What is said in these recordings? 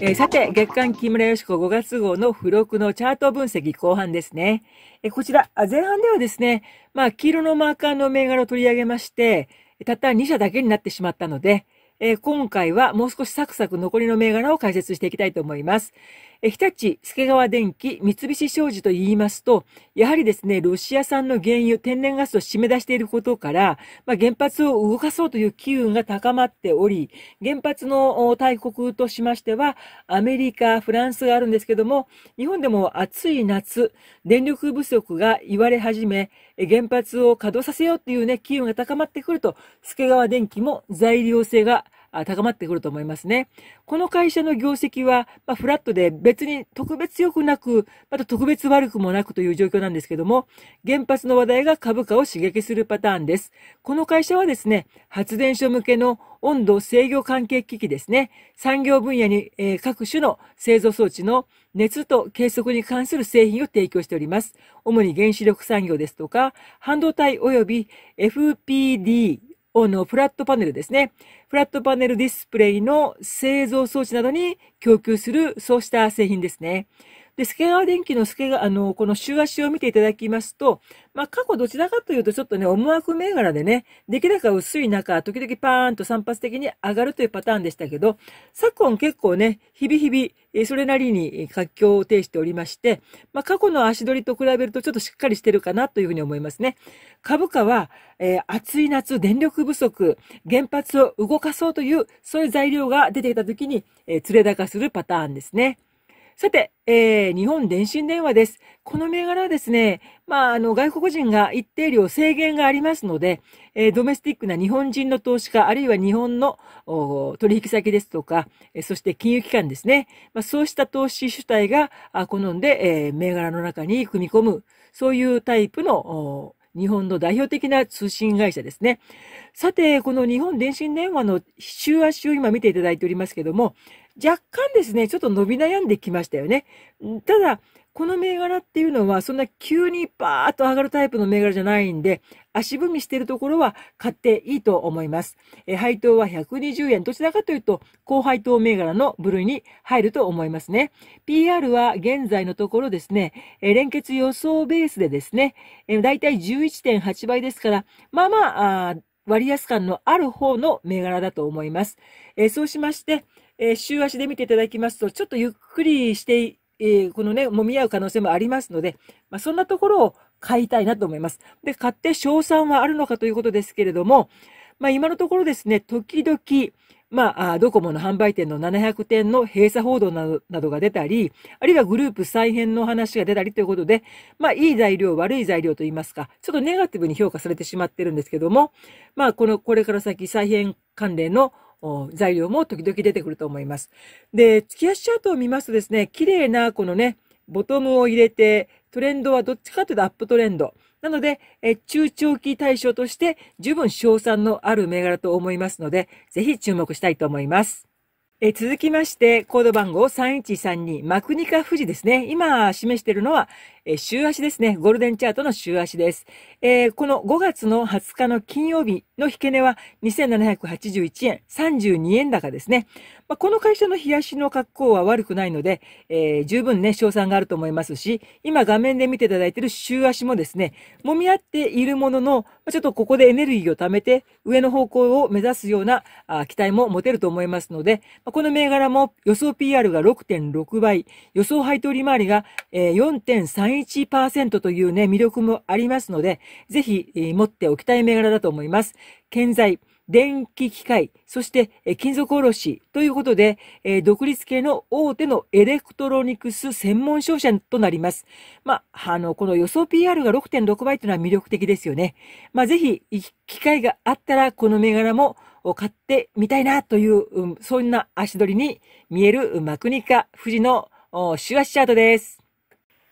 えー、さて、月刊木村よし子5月号の付録のチャート分析後半ですね。えー、こちら、前半ではですね、まあ、黄色のマーカーの銘柄を取り上げまして、たった2社だけになってしまったので、えー、今回はもう少しサクサク残りの銘柄を解説していきたいと思います。日立、助川電機、三菱商事と言いますと、やはりですね、ロシア産の原油、天然ガスを締め出していることから、まあ、原発を動かそうという機運が高まっており、原発の大国としましては、アメリカ、フランスがあるんですけども、日本でも暑い夏、電力不足が言われ始め、原発を稼働させようというね、機運が高まってくると、助川電機も材料性が高まってくると思いますね。この会社の業績は、まあ、フラットで別に特別良くなく、また特別悪くもなくという状況なんですけども、原発の話題が株価を刺激するパターンです。この会社はですね、発電所向けの温度制御関係機器ですね。産業分野に、えー、各種の製造装置の熱と計測に関する製品を提供しております。主に原子力産業ですとか、半導体及び FPD あの、フラットパネルですね。フラットパネルディスプレイの製造装置などに供給する、そうした製品ですね。で、スケガワ電機のスケガ、あの、この週足を見ていただきますと、まあ、過去どちらかというと、ちょっとね、思惑銘柄でね、出来高薄い中、時々パーンと散発的に上がるというパターンでしたけど、昨今結構ね、日々日々、それなりに活況を呈しておりまして、まあ、過去の足取りと比べるとちょっとしっかりしてるかなというふうに思いますね。株価は、えー、暑い夏、電力不足、原発を動かそうという、そういう材料が出ていた時に、えー、連れ高するパターンですね。さて、えー、日本電信電話です。この銘柄はですね、まあ、あの、外国人が一定量制限がありますので、えー、ドメスティックな日本人の投資家、あるいは日本の取引先ですとか、えー、そして金融機関ですね。まあ、そうした投資主体が好んで、えー、銘柄の中に組み込む、そういうタイプの日本の代表的な通信会社ですね。さて、この日本電信電話の週足を今見ていただいておりますけども、若干ですね、ちょっと伸び悩んできましたよね。ただ、この銘柄っていうのは、そんな急にバーッと上がるタイプの銘柄じゃないんで、足踏みしているところは買っていいと思います。え配当は120円。どちらかというと、高配当銘柄の部類に入ると思いますね。PR は現在のところですね、え連結予想ベースでですね、だいたい11.8倍ですから、まあまあ、あ割安感のある方の銘柄だと思います。えそうしまして、えー、週足で見ていただきますと、ちょっとゆっくりして、えー、このね、揉み合う可能性もありますので、まあ、そんなところを買いたいなと思います。で、買って賞賛はあるのかということですけれども、まあ、今のところですね、時々、まあ、ドコモの販売店の700店の閉鎖報道などが出たり、あるいはグループ再編の話が出たりということで、まあ、いい材料、悪い材料といいますか、ちょっとネガティブに評価されてしまってるんですけども、まあ、この、これから先再編関連の材料も時々出てくると思います。で、月足チャートを見ますとですね、綺麗なこのね、ボトムを入れて、トレンドはどっちかというとアップトレンド。なので、え中長期対象として十分賞賛のある銘柄と思いますので、ぜひ注目したいと思います。え続きまして、コード番号3132、マクニカ富士ですね。今示しているのは、えー、週足ですね。ゴールデンチャートの週足です。えー、この5月の20日の金曜日の引け値は2781円、32円高ですね。まあ、この会社の冷やしの格好は悪くないので、えー、十分ね、賞賛があると思いますし、今画面で見ていただいている週足もですね、揉み合っているものの、ちょっとここでエネルギーを貯めて、上の方向を目指すようなあ期待も持てると思いますので、まあ、この銘柄も予想 PR が6.6倍、予想配当利回りが、えー、4.3 11%というね、魅力もありますので、ぜひ、えー、持っておきたい銘柄だと思います。建材、電気機械、そして、えー、金属卸ということで、えー、独立系の大手のエレクトロニクス専門商社となります。まあ、あの、この予想 PR が6.6倍というのは魅力的ですよね。まあ、ぜひ、機会があったら、この銘柄も買ってみたいなという、うん、そんな足取りに見えるマクニカ富士のシ週足チャートです。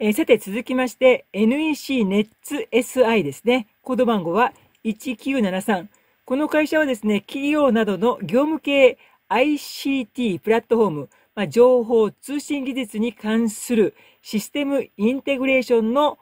えー、さて続きまして NEC ネッツ SI ですね。コード番号は1973。この会社はですね、企業などの業務系 ICT プラットフォーム、まあ、情報通信技術に関するシステムインテグレーションの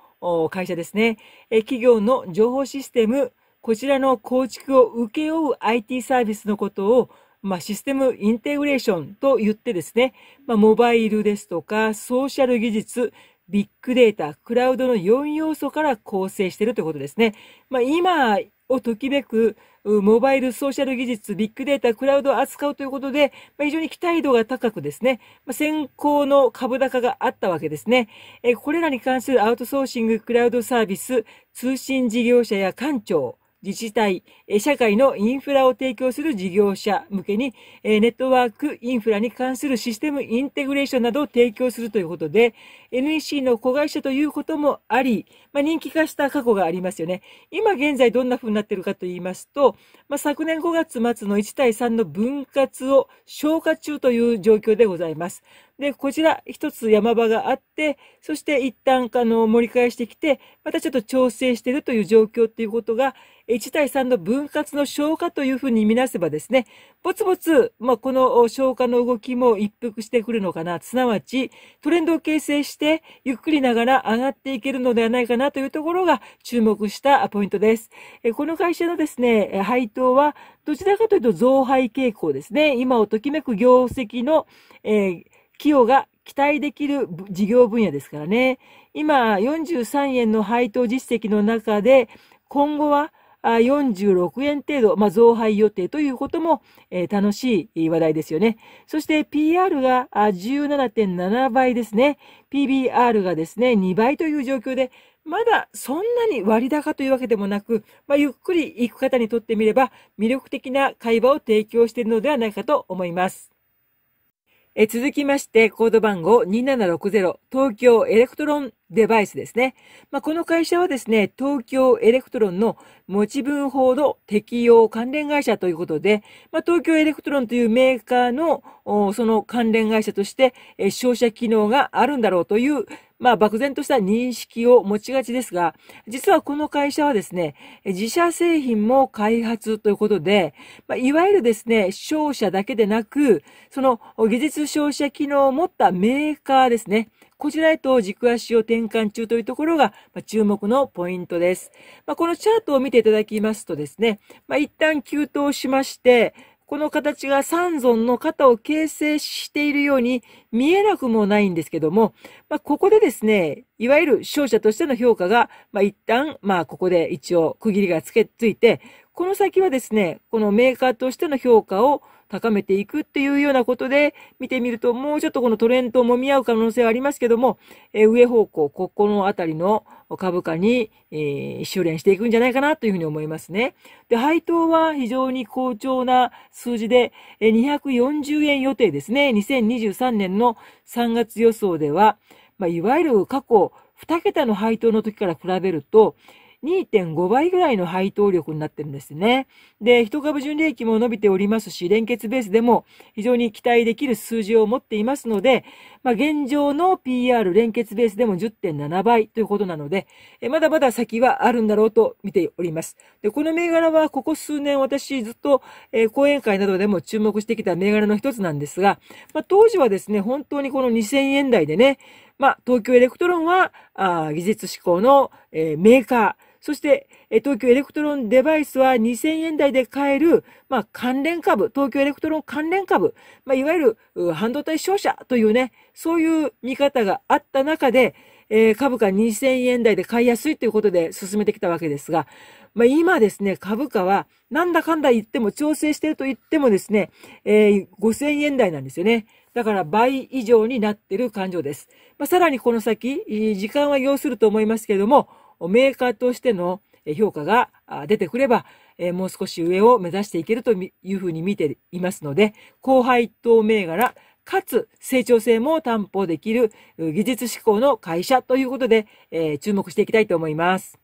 会社ですね。え企業の情報システム、こちらの構築を請け負う IT サービスのことをまあ、システムインテグレーションと言ってですね、まあ、モバイルですとか、ソーシャル技術、ビッグデータ、クラウドの4要素から構成しているということですね。まあ、今をときめく、モバイル、ソーシャル技術、ビッグデータ、クラウドを扱うということで、まあ、非常に期待度が高くですね、まあ、先行の株高があったわけですね。えこれらに関するアウトソーシング、クラウドサービス、通信事業者や官庁、自治体、社会のインフラを提供する事業者向けに、ネットワークインフラに関するシステムインテグレーションなどを提供するということで、NEC の子会社ということもあり、まあ、人気化した過去がありますよね。今現在どんな風になっているかと言いますと、まあ、昨年5月末の1対3の分割を消化中という状況でございます。で、こちら一つ山場があって、そして一旦、あの、盛り返してきて、またちょっと調整しているという状況ということが、1対3の分割の消化というふうに見なせばですね、ぼつぼつ、まあ、この消化の動きも一服してくるのかな、すなわちトレンドを形成してゆっくりながら上がっていけるのではないかなというところが注目したポイントです。この会社のですね、配当はどちらかというと増配傾向ですね。今をときめく業績の、えー、寄与が期待できる事業分野ですからね。今、43円の配当実績の中で、今後は46円程度、まあ、増配予定ということも、えー、楽しい話題ですよね。そして PR が17.7倍ですね。PBR がですね、2倍という状況で、まだそんなに割高というわけでもなく、まあ、ゆっくり行く方にとってみれば魅力的な会話を提供しているのではないかと思います。え続きまして、コード番号2760、東京エレクトロンデバイスですね。まあ、この会社はですね、東京エレクトロンの持ち分法の適用関連会社ということで、まあ、東京エレクトロンというメーカーのその関連会社として、え照射機能があるんだろうという、まあ、漠然とした認識を持ちがちですが、実はこの会社はですね、自社製品も開発ということで、まあ、いわゆるですね、商社だけでなく、その技術商社機能を持ったメーカーですね、こちらへと軸足を転換中というところが、ま注目のポイントです。まあ、このチャートを見ていただきますとですね、まあ、一旦急騰しまして、この形が三尊の肩を形成しているように見えなくもないんですけども、まあ、ここでですね、いわゆる勝者としての評価が、まあ、一旦、まあ、ここで一応区切りがつけついて、この先はですね、このメーカーとしての評価を高めていくっていうようなことで見てみると、もうちょっとこのトレンドを揉み合う可能性はありますけども、え上方向、ここのあたりの株価に、えー、一修練していくんじゃないかなというふうに思いますね。で、配当は非常に好調な数字で、え240円予定ですね。2023年の3月予想では、まあ、いわゆる過去2桁の配当の時から比べると、2.5倍ぐらいの配当力になってるんですね。で、一株純利益も伸びておりますし、連結ベースでも非常に期待できる数字を持っていますので、まあ、現状の PR 連結ベースでも10.7倍ということなので、まだまだ先はあるんだろうと見ております。で、この銘柄はここ数年私ずっと、えー、講演会などでも注目してきた銘柄の一つなんですが、まあ、当時はですね、本当にこの2000円台でね、まあ、東京エレクトロンは、あ技術志向の、えー、メーカー、そして、え東京エレクトロンデバイスは2000円台で買える、まあ、関連株、東京エレクトロン関連株、まあ、いわゆる半導体商社というね、そういう見方があった中で、えー、株価2000円台で買いやすいということで進めてきたわけですが、まあ、今ですね、株価はなんだかんだ言っても調整してると言ってもですね、えー、5000円台なんですよね。だから倍以上になってる感情です。まあ、さらにこの先、時間は要すると思いますけれども、メーカーとしての評価が出てくれば、もう少し上を目指していけるというふうに見ていますので、高配当銘柄、かつ成長性も担保できる技術志向の会社ということで、え注目していきたいと思います。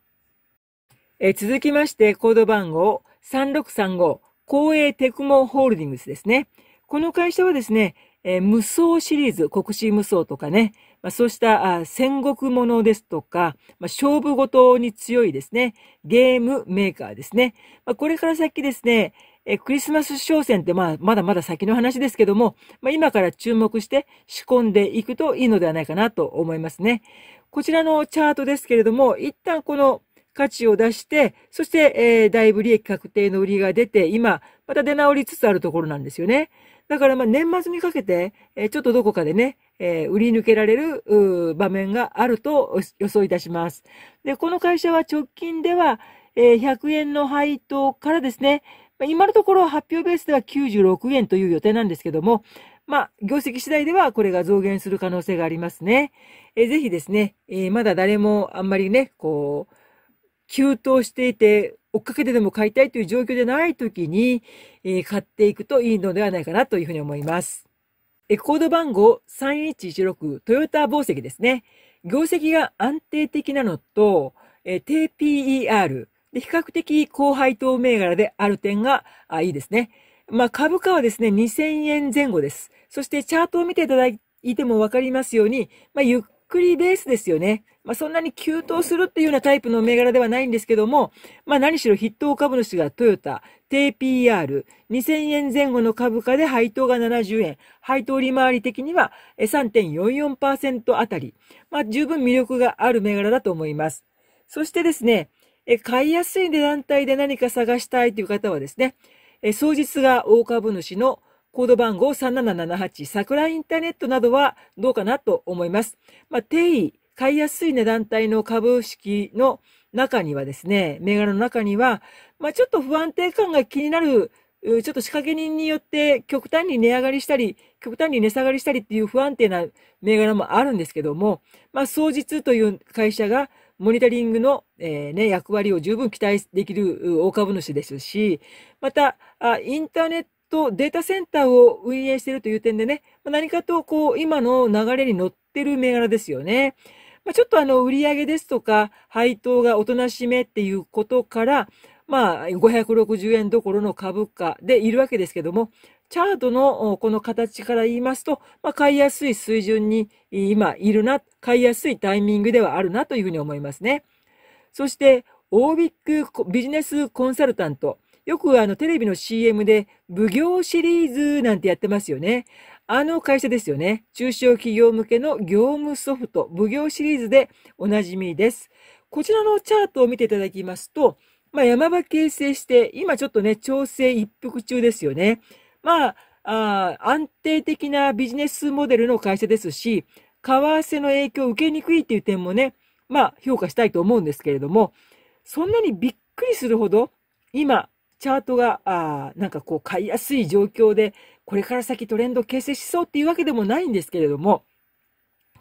え続きまして、コード番号3635、公営テクモホールディングスですね。この会社はですね、え無双シリーズ、国士無双とかね、まあ、そうした戦国ものですとか、まあ、勝負ごとに強いですね、ゲームメーカーですね。まあ、これから先ですね、えクリスマス商戦って、まあ、まだまだ先の話ですけども、まあ、今から注目して仕込んでいくといいのではないかなと思いますね。こちらのチャートですけれども、一旦この価値を出して、そして、えー、だいぶ利益確定の売りが出て、今、また出直りつつあるところなんですよね。だから、まあ、年末にかけて、えー、ちょっとどこかでね、えー、売り抜けられる場面があると予想いたします。で、この会社は直近では、えー、100円の配当からですね、今のところ発表ベースでは96円という予定なんですけども、まあ、業績次第ではこれが増減する可能性がありますね。えー、ぜひですね、えー、まだ誰もあんまりね、こう、急騰していて、追っかけてでも買いたいという状況でない時に、えー、買っていくといいのではないかなというふうに思います。えコード番号3116トヨタ宝石ですね。業績が安定的なのと、え低 PER 比較的高配当銘柄である点があいいですね。まあ、株価はですね、2000円前後です。そしてチャートを見ていただいてもわかりますように、まあ、ゆっくりベースですよね。まあ、そんなに急騰するっていうようなタイプの銘柄ではないんですけども、まあ、何しろ筆頭株主がトヨタ、TPR、2000円前後の株価で配当が70円、配当利回り的には3.44%あたり、まあ、十分魅力がある銘柄だと思います。そしてですね、え買いやすい値段帯で何か探したいという方はですね、え総日が大株主のコード番号3778、桜インターネットなどはどうかなと思います。まあ、定位、買いやすい値段帯の株式の中にはですね、銘柄の中には、まあ、ちょっと不安定感が気になるちょっと仕掛け人によって極端に値上がりしたり、極端に値下がりしたりっていう不安定な銘柄もあるんですけども、まあ、総実という会社がモニタリングの、えーね、役割を十分期待できる大株主ですし、また、インターネッとデータセンターを運営しているという点でね、何かとこう今の流れに乗ってる銘柄ですよね。まあ、ちょっとあの売上ですとか配当がおとなしめっていうことから、まあ560円どころの株価でいるわけですけども、チャートのこの形から言いますと、まあ、買いやすい水準に今いるな、買いやすいタイミングではあるなというふうに思いますね。そして、オービックビジネスコンサルタント。よくあのテレビの CM で奉行シリーズなんてやってますよね。あの会社ですよね。中小企業向けの業務ソフト、奉行シリーズでおなじみです。こちらのチャートを見ていただきますと、まあ、山場形成して、今ちょっとね、調整一服中ですよね。まあ、あ安定的なビジネスモデルの会社ですし、為替の影響を受けにくいっていう点もね、まあ評価したいと思うんですけれども、そんなにびっくりするほど、今、チャートが、あなんかこう買いやすい状況で、これから先トレンド形成しそうっていうわけでもないんですけれども、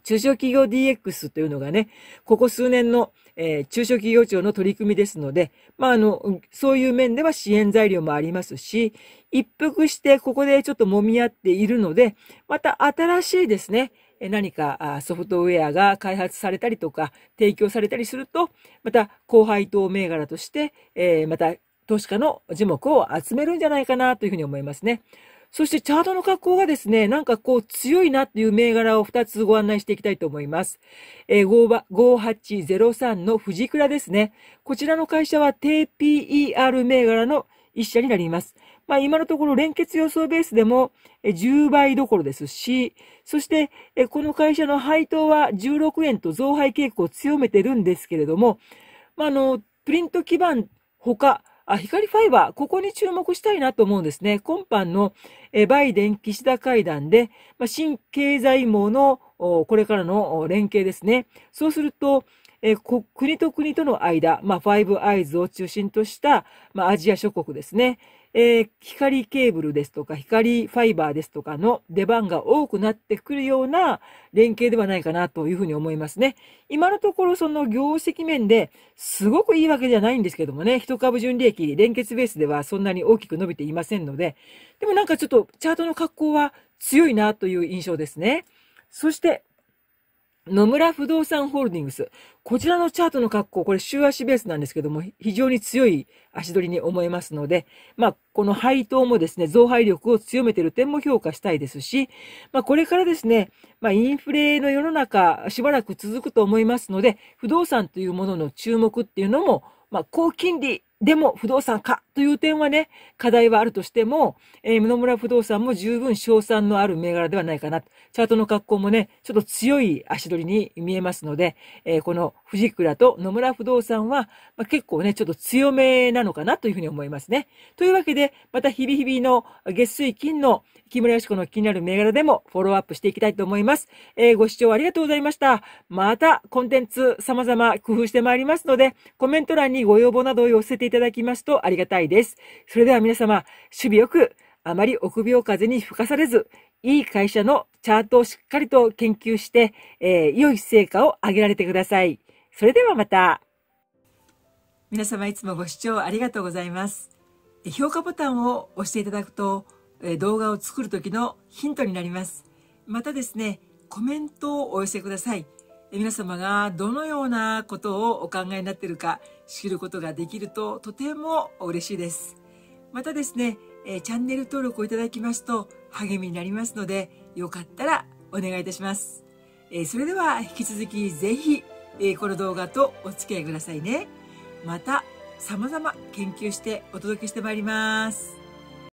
中小企業 DX というのがね、ここ数年の、えー、中小企業庁の取り組みですので、まあ、あの、そういう面では支援材料もありますし、一服してここでちょっと揉み合っているので、また新しいですね、何かソフトウェアが開発されたりとか提供されたりすると、また後輩等銘柄として、えー、また投資家の樹木を集めるんじゃないかなというふうに思いますね。そしてチャートの格好がですね、なんかこう強いなっていう銘柄を2つご案内していきたいと思います。えー、5803の藤倉ですね。こちらの会社は低 PER 銘柄の一社になります。まあ今のところ連結予想ベースでも10倍どころですし、そしてこの会社の配当は16円と増配傾向を強めてるんですけれども、まああの、プリント基盤他、あ光ファイバー、ここに注目したいなと思うんですね。今般のバイデン岸田会談で、まあ、新経済網のこれからの連携ですね。そうすると、え国と国との間、まあ、ブ・アイズを中心とした、まあ、アジア諸国ですね。えー、光ケーブルですとか、光ファイバーですとかの出番が多くなってくるような連携ではないかなというふうに思いますね。今のところその業績面ですごくいいわけじゃないんですけどもね、一株純利益、連結ベースではそんなに大きく伸びていませんので、でもなんかちょっとチャートの格好は強いなという印象ですね。そして、野村不動産ホールディングス。こちらのチャートの格好、これ週足ベースなんですけども、非常に強い足取りに思えますので、まあ、この配当もですね、増配力を強めている点も評価したいですし、まあ、これからですね、まあ、インフレの世の中、しばらく続くと思いますので、不動産というものの注目っていうのも、まあ、高金利でも不動産かという点はね、課題はあるとしても、えー、野村不動産も十分賞賛のある銘柄ではないかな。チャートの格好もね、ちょっと強い足取りに見えますので、えー、この藤倉と野村不動産は、まあ、結構ね、ちょっと強めなのかなというふうに思いますね。というわけで、また日々日々の月水金の木村よしの気になる銘柄でもフォローアップしていきたいと思います。えー、ご視聴ありがとうございました。またコンテンツ様々工夫してまいりますので、コメント欄にご要望などを寄せていただきますとありがたいです。それでは皆様、守備よく、あまり臆病風に吹かされず、いい会社のチャートをしっかりと研究して、えー、良い成果を上げられてください。それではまた。皆様いつもご視聴ありがとうございます。評価ボタンを押していただくと、動画を作る時のヒントになります。またですね、コメントをお寄せください。皆様がどのようなことをお考えになっているか知ることができるととても嬉しいです。またですね、チャンネル登録をいただきますと励みになりますので、よかったらお願いいたします。それでは引き続きぜひえー、この動画とお付き合いくださいね。また様々研究してお届けしてまいります。